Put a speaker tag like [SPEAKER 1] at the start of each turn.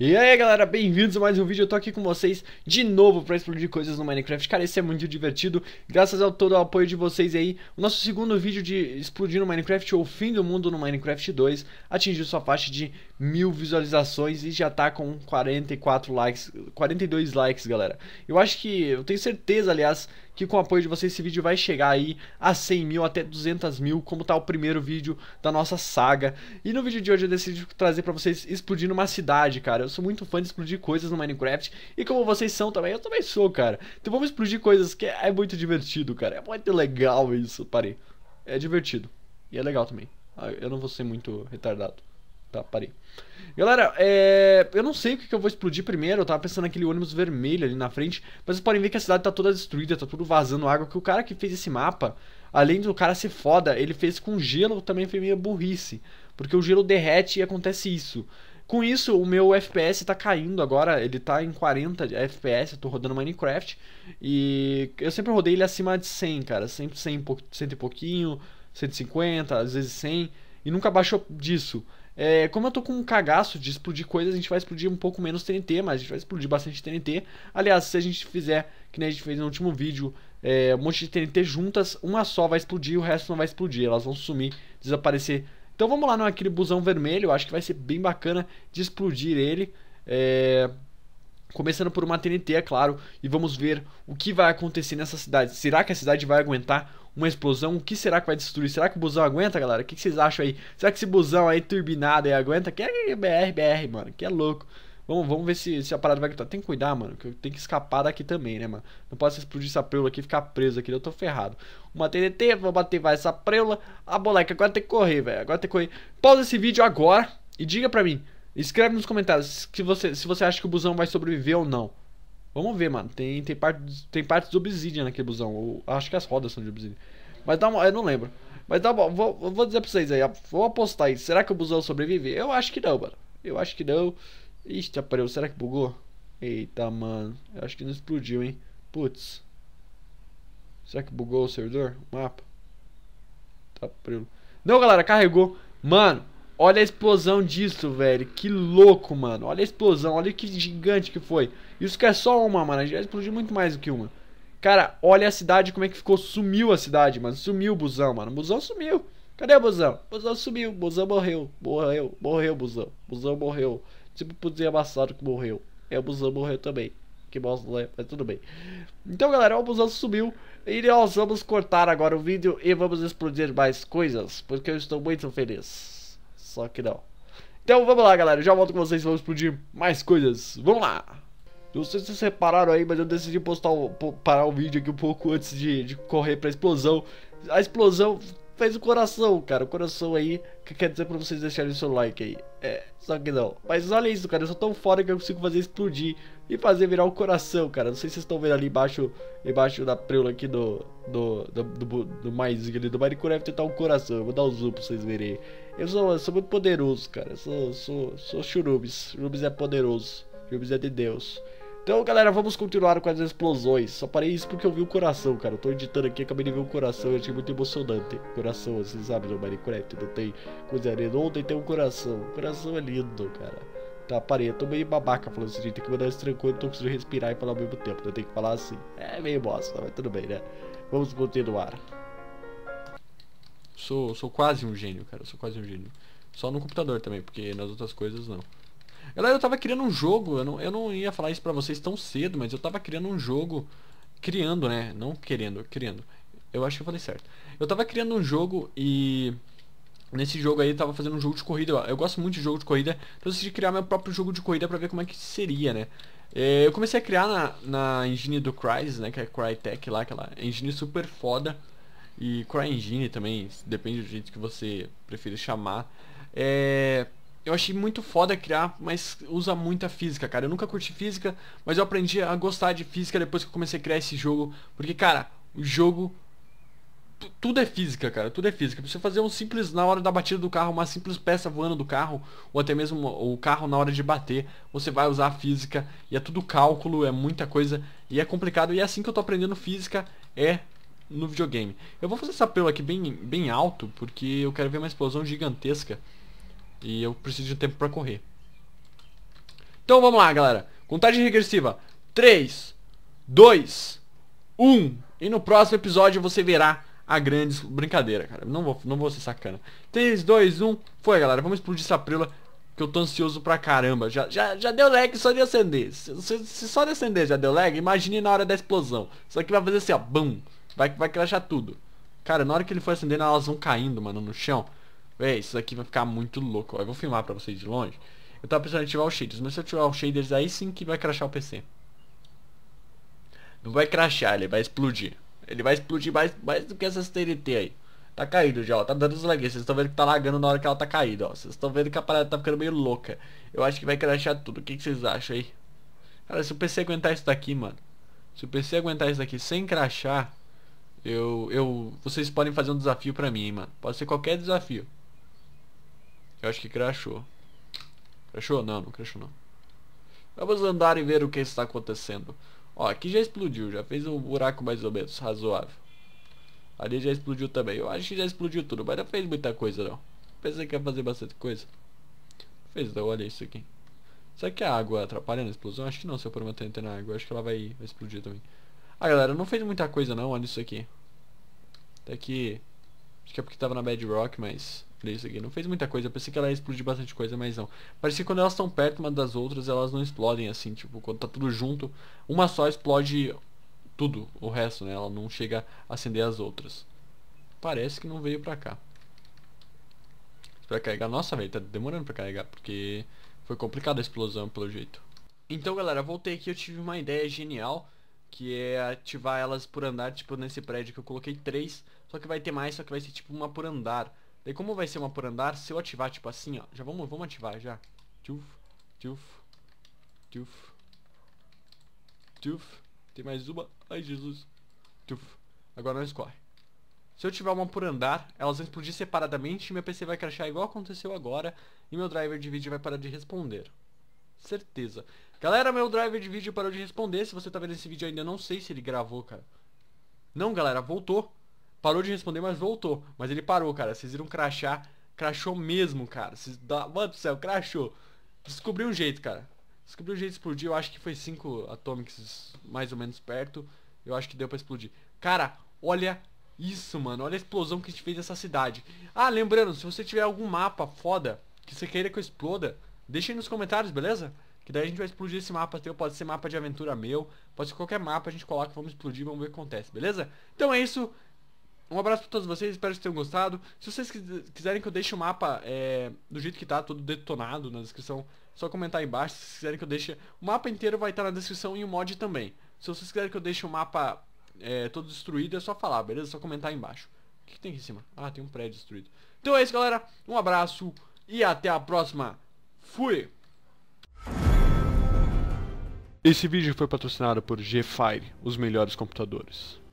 [SPEAKER 1] E aí galera, bem-vindos a mais um vídeo, eu tô aqui com vocês de novo pra explodir coisas no Minecraft Cara, esse é muito divertido, graças ao todo o apoio de vocês aí O nosso segundo vídeo de explodir no Minecraft, ou fim do mundo no Minecraft 2 Atingiu sua faixa de mil visualizações e já tá com 44 likes, 42 likes galera Eu acho que, eu tenho certeza aliás que com o apoio de vocês esse vídeo vai chegar aí a 100 mil, até 200 mil, como tá o primeiro vídeo da nossa saga. E no vídeo de hoje eu decidi trazer pra vocês explodindo uma cidade, cara. Eu sou muito fã de explodir coisas no Minecraft, e como vocês são também, eu também sou, cara. Então vamos explodir coisas, que é muito divertido, cara. É muito legal isso, parei. É divertido. E é legal também. Ah, eu não vou ser muito retardado. Tá, parei. Galera, é... eu não sei o que, eu vou explodir primeiro. Eu tava pensando naquele ônibus vermelho ali na frente. Mas vocês podem ver que a cidade tá toda destruída, tá tudo vazando água. Que o cara que fez esse mapa, além do cara ser foda, ele fez com gelo, também foi meio burrice. Porque o gelo derrete e acontece isso. Com isso, o meu FPS tá caindo agora, ele tá em 40 FPS, eu tô rodando Minecraft, e eu sempre rodei ele acima de 100, cara, sempre 100, 100 e pouquinho, 150, às vezes 100, e nunca baixou disso. É, como eu tô com um cagaço de explodir coisas, a gente vai explodir um pouco menos TNT, mas a gente vai explodir bastante TNT. Aliás, se a gente fizer, que nem a gente fez no último vídeo, é, um monte de TNT juntas, uma só vai explodir e o resto não vai explodir. Elas vão sumir, desaparecer. Então vamos lá naquele busão vermelho, eu acho que vai ser bem bacana de explodir ele. É... Começando por uma TNT, é claro, e vamos ver o que vai acontecer nessa cidade. Será que a cidade vai aguentar uma explosão, o que será que vai destruir? Será que o busão aguenta, galera? O que, vocês acham aí? Será que esse busão aí turbinado aí aguenta? Que é BR, BR, mano, que é louco. Vamos, vamos ver se, se a parada vai gritar. Tem que cuidar, mano, que eu tenho que escapar daqui também, né, mano? Não posso explodir essa preula aqui e ficar preso aqui, eu tô ferrado. Uma TNT, vou bater vai essa preula. Ah, moleque, agora tem que correr, velho, agora tem que correr. Pausa esse vídeo agora e diga pra mim, escreve nos comentários se você, se você acha que o busão vai sobreviver ou não. Vamos ver, mano. Tem, tem, parte, tem partes de obsidian naquele busão. Ou, acho que as rodas são de obsidian. Mas dá uma. Eu não lembro. Mas tá bom, vou, vou dizer pra vocês aí. Vou apostar aí. Será que o busão sobrevive? Eu acho que não, mano. Eu acho que não. Ixi, apareceu, será que bugou? Eita, mano. Eu acho que não explodiu, hein? Putz. Será que bugou o servidor? O mapa? Tá, aparelho. Não, galera, carregou. Mano. Olha a explosão disso, velho. Que louco, mano. Olha a explosão. Olha que gigante que foi. Isso que é só uma, mano. Já explodiu muito mais do que uma. Cara, olha a cidade, como é que ficou. Sumiu a cidade, mano. Sumiu o busão, mano. O busão sumiu. Cadê o busão? O busão sumiu. O busão morreu. Morreu. Morreu o busão. O busão morreu. Tipo, podia amassado que morreu. É, o busão morreu também. Que bosta, né? Mas tudo bem. Então, galera, o busão sumiu. E nós vamos cortar agora o vídeo e vamos explodir mais coisas. Porque eu estou muito feliz. Só que não. Então vamos lá, galera. já volto com vocês. Vamos explodir mais coisas. Vamos lá. Não sei se vocês repararam aí, mas eu decidi postar o, parar o vídeo aqui um pouco antes de, de correr pra explosão. A explosão fez o coração, cara. O coração aí que quer dizer pra vocês deixarem o seu like aí. É, só que não. Mas olha isso, cara. Eu sou tão foda que eu consigo fazer explodir e fazer virar o coração, cara. Não sei se vocês estão vendo ali embaixo, embaixo da preula aqui do, do, do, do, do mais ali do Minecraft. Tá um coração. Eu vou dar um zoom pra vocês verem. Eu sou, eu sou muito poderoso, cara. Eu sou, sou, sou churubis. Churubis é poderoso. Churubis é de Deus. Então, galera, vamos continuar com as explosões. Só parei isso porque eu vi o coração, cara. Eu tô editando aqui, acabei de ver o coração. e achei muito emocionante. Coração, assim, sabe, no Minecraft. Não tem coisa linda. Ontem tem um coração. O coração é lindo, cara. Tá, parei. Eu tô meio babaca falando assim, gente. Tem que mandar esse tranquilo. não tô conseguindo respirar e falar ao mesmo tempo. Eu né? Tem que falar assim. É meio bosta, mas tudo bem, né? Vamos continuar. Sou, sou quase um gênio, cara. Sou quase um gênio. Só no computador também, porque nas outras coisas não. Galera, eu tava criando um jogo, eu não, eu não ia falar isso pra vocês tão cedo, mas eu tava criando um jogo, criando, né? Não querendo, criando. Eu acho que eu falei certo. Eu tava criando um jogo e nesse jogo aí eu tava fazendo um jogo de corrida. Eu, gosto muito de jogo de corrida, então eu decidi criar meu próprio jogo de corrida pra ver como é que seria, né? É, eu comecei a criar na, na engine do Crysis, né? Que é Crytek lá, aquela engine super foda. E CryEngine também, depende do jeito que você prefira chamar. É, eu achei muito foda criar, mas usa muita física, cara. Eu nunca curti física, mas eu aprendi a gostar de física depois que eu comecei a criar esse jogo. Porque, cara, o jogo. Tudo é física, cara. Tudo é física. Precisa você fazer um simples, na hora da batida do carro, uma simples peça voando do carro, ou até mesmo o carro na hora de bater, você vai usar a física. E é tudo cálculo, é muita coisa. E é complicado. E é assim que eu tô aprendendo física, é no videogame. Eu vou fazer esse apelo aqui bem, bem alto, porque eu quero ver uma explosão gigantesca. E eu preciso de um tempo pra correr. Então vamos lá, galera. Contagem regressiva. 3, 2, 1. E no próximo episódio você verá a grande brincadeira, cara. Não vou, não vou ser sacana. 3, 2, 1. Foi, galera. Vamos explodir essa prila. que eu tô ansioso pra caramba. Já, já, já deu lag só de acender. Se, se, se só de acender já deu lag, imagine na hora da explosão. Isso aqui vai fazer assim, ó. Bum. Vai, vai crashar tudo. Cara, na hora que ele for acendendo, elas vão caindo, mano, no chão. Véi, isso aqui vai ficar muito louco. Ó. Eu vou filmar pra vocês de longe. Eu tava pensando em ativar os shaders, mas se eu ativar os shaders, aí sim que vai crashar o PC. Não vai crashar, ele vai explodir. Ele vai explodir mais, mais do que essas TNT aí. Tá caído já, ó. Tá dando os laguinhos. Vocês estão vendo que tá lagando na hora que ela tá caída, ó. Vocês estão vendo que a parada tá ficando meio louca. Eu acho que vai crashar tudo. O que, que vocês acham aí? Cara, se o PC aguentar isso daqui, mano. Se o PC aguentar isso daqui sem crashar, eu, eu, vocês podem fazer um desafio pra mim, hein, mano. Pode ser qualquer desafio. Eu acho que crashou. Crashou? Não, não crashou não. Vamos andar e ver o que está acontecendo. Ó, aqui já explodiu, já fez um buraco mais ou menos razoável. Ali já explodiu também. Eu acho que já explodiu tudo, mas não fez muita coisa não. Pensei que ia fazer bastante coisa. Fez não, olha isso aqui. Será que a água atrapalha na explosão? Acho que não, se eu pôr uma na água. Acho que ela vai, vai explodir também. Ah, galera, não fez muita coisa não, olha isso aqui. Tá Até que... Acho que é porque tava na Bedrock, mas três aqui. Não fez muita coisa. Eu pensei que ela ia explodir bastante coisa, mas não. Parece que quando elas estão perto uma das outras, elas não explodem assim. Tipo, quando tá tudo junto, uma só explode tudo, o resto, né? Ela não chega a acender as outras. Parece que não veio pra cá. Pra carregar. Nossa, velho, tá demorando pra carregar, porque foi complicada a explosão, pelo jeito. Então, galera, voltei aqui. Eu tive uma ideia genial, que é ativar elas por andar, tipo, nesse prédio que eu coloquei três. Só que vai ter mais, só que vai ser tipo uma por andar. E como vai ser uma por andar, se eu ativar tipo assim, ó. Já vamos, vamos ativar já. Tchuf, tchuf, tchuf, tchuf. Tem mais uma. Ai, Jesus. Tchuf. Agora não corre. Se eu tiver uma por andar, elas vão explodir separadamente e meu PC vai crashar igual aconteceu agora e meu driver de vídeo vai parar de responder. Certeza. Galera, meu driver de vídeo parou de responder. Se você tá vendo esse vídeo ainda, não sei se ele gravou, cara. Não, galera, voltou. Parou de responder, mas voltou. Mas ele parou, cara. Vocês viram crachar. Crachou mesmo, cara. Vocês Mano do céu, crachou. Descobri um jeito, cara. Descobri um jeito de explodir. Eu acho que foi 5 Atomics mais ou menos perto. Eu acho que deu pra explodir. Cara, olha isso, mano. Olha a explosão que a gente fez nessa cidade. Ah, lembrando, se você tiver algum mapa foda que você queira que eu exploda, deixa aí nos comentários, beleza? Que daí a gente vai explodir esse mapa teu, pode ser mapa de aventura meu, pode ser qualquer mapa, a gente coloca, vamos explodir, vamos ver o que acontece, beleza? Então é isso, um abraço pra todos vocês, espero que tenham gostado. Se vocês quiserem que eu deixe o mapa é, do jeito que tá, todo detonado na descrição, só comentar aí embaixo. Se vocês quiserem que eu deixe... O mapa inteiro vai estar tá na descrição e o mod também. Se vocês quiserem que eu deixe o mapa é, todo destruído, é só falar, beleza? É só comentar aí embaixo. O que, que tem aqui em cima? Ah, tem um prédio destruído. Então é isso, galera. Um abraço e até a próxima. Fui! Esse vídeo foi patrocinado por G-Fire, os melhores computadores.